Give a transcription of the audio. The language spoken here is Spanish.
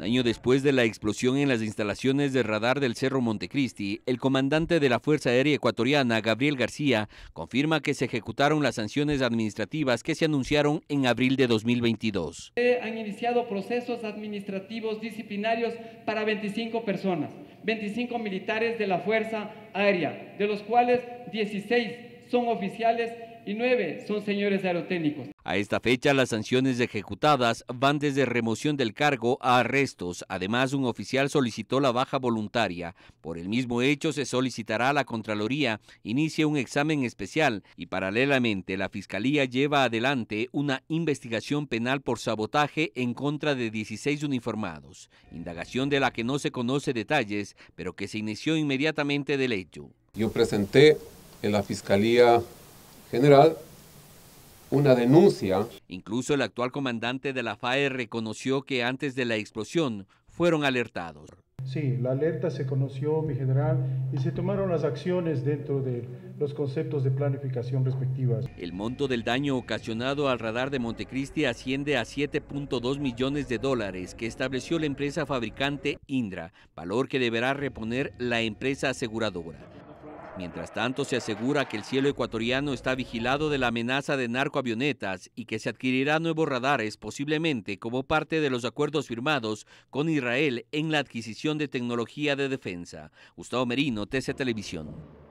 Un año después de la explosión en las instalaciones de radar del Cerro Montecristi, el comandante de la Fuerza Aérea Ecuatoriana, Gabriel García, confirma que se ejecutaron las sanciones administrativas que se anunciaron en abril de 2022. Han iniciado procesos administrativos disciplinarios para 25 personas, 25 militares de la Fuerza Aérea, de los cuales 16 son oficiales son señores A esta fecha, las sanciones ejecutadas van desde remoción del cargo a arrestos. Además, un oficial solicitó la baja voluntaria. Por el mismo hecho, se solicitará a la Contraloría inicie un examen especial y paralelamente la Fiscalía lleva adelante una investigación penal por sabotaje en contra de 16 uniformados, indagación de la que no se conoce detalles, pero que se inició inmediatamente del hecho. Yo presenté en la Fiscalía general una denuncia. Incluso el actual comandante de la FAE reconoció que antes de la explosión fueron alertados. Sí, la alerta se conoció, mi general, y se tomaron las acciones dentro de los conceptos de planificación respectivas. El monto del daño ocasionado al radar de Montecristi asciende a 7.2 millones de dólares que estableció la empresa fabricante Indra, valor que deberá reponer la empresa aseguradora. Mientras tanto, se asegura que el cielo ecuatoriano está vigilado de la amenaza de narcoavionetas y que se adquirirá nuevos radares posiblemente como parte de los acuerdos firmados con Israel en la adquisición de tecnología de defensa. Gustavo Merino, TC Televisión.